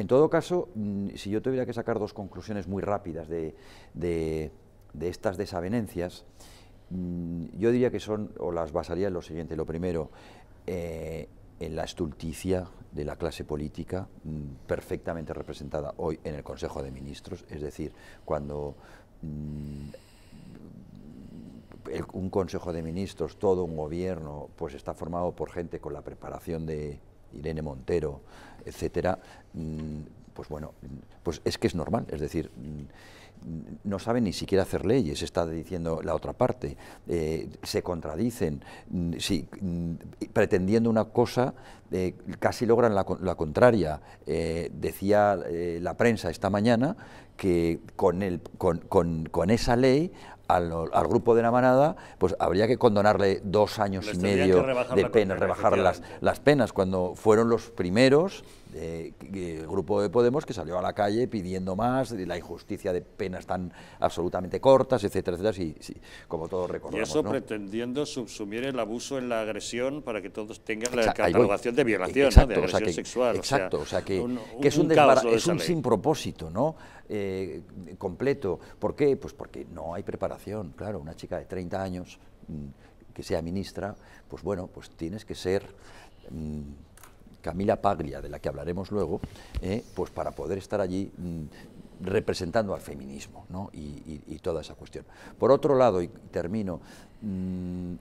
En todo caso, mm, si yo tuviera que sacar dos conclusiones muy rápidas de, estas desavenencias, mm, yo diría que son, o las basaría en lo siguiente. Lo primero, eh, en la estulticia de la clase política mm, perfectamente representada hoy en el Consejo de Ministros, es decir, cuando un Consejo de Ministros, todo un gobierno, pues está formado por gente con la preparación de Irene Montero, etcétera, mm, pues bueno, pues es que es normal, es decir, mm, no saben ni siquiera hacer leyes, está diciendo la otra parte, eh, se contradicen, mm, mm, pretendiendo una cosa eh, casi logran la, contraria. Eh, decía la prensa esta mañana que con, esa ley al, grupo de la manada, pues habría que condonarle dos años y medio de penas, rebajar las penas, cuando fueron los primeros el grupo de Podemos que salió a la calle pidiendo más, la injusticia de penas tan absolutamente cortas, etcétera, etcétera, y, como todos recordamos. Y eso pretendiendo subsumir el abuso en la agresión para que todos tengan la catalogación de violación, de agresión sexual. Exacto, o sea, que, es un, sin propósito, ¿no? Eh, completo. ¿Por qué? Pues porque no hay preparación. Claro, una chica de 30 años mm, que sea ministra, pues bueno, pues tienes que ser... Mm, Camila Paglia, de la que hablaremos luego, eh, pues para poder estar allí mm, representando al feminismo y, toda esa cuestión. Por otro lado, y termino, mm,